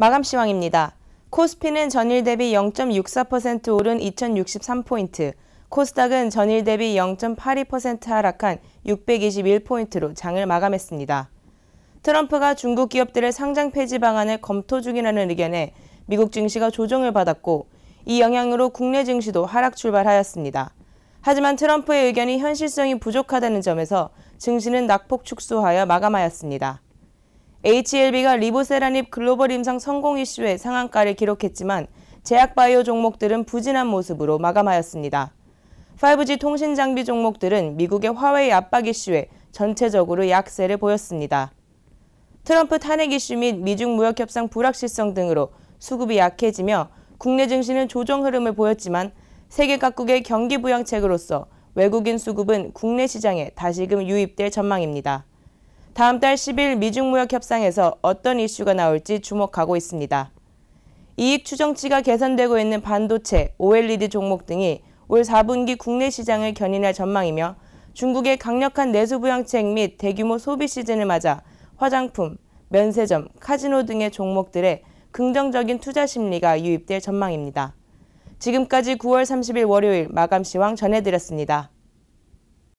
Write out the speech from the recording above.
마감 시황입니다. 코스피는 전일 대비 0.64% 오른 2063포인트, 코스닥은 전일 대비 0.82% 하락한 621포인트로 장을 마감했습니다. 트럼프가 중국 기업들의 상장 폐지 방안을 검토 중이라는 의견에 미국 증시가 조정을 받았고 이 영향으로 국내 증시도 하락 출발하였습니다. 하지만 트럼프의 의견이 현실성이 부족하다는 점에서 증시는 낙폭 축소하여 마감하였습니다. HLB가 리보세라닙 글로벌 임상 성공 이슈에 상한가를 기록했지만 제약바이오 종목들은 부진한 모습으로 마감하였습니다. 5G 통신 장비 종목들은 미국의 화웨이 압박 이슈에 전체적으로 약세를 보였습니다. 트럼프 탄핵 이슈 및 미중 무역 협상 불확실성 등으로 수급이 약해지며 국내 증시는 조정 흐름을 보였지만 세계 각국의 경기 부양책으로서 외국인 수급은 국내 시장에 다시금 유입될 전망입니다. 다음 달 10일 미중 무역 협상에서 어떤 이슈가 나올지 주목하고 있습니다. 이익 추정치가 개선되고 있는 반도체, OLED 종목 등이 올 4분기 국내 시장을 견인할 전망이며 중국의 강력한 내수 부양책 및 대규모 소비 시즌을 맞아 화장품, 면세점, 카지노 등의 종목들의 긍정적인 투자 심리가 유입될 전망입니다. 지금까지 9월 30일 월요일 마감 시황 전해드렸습니다.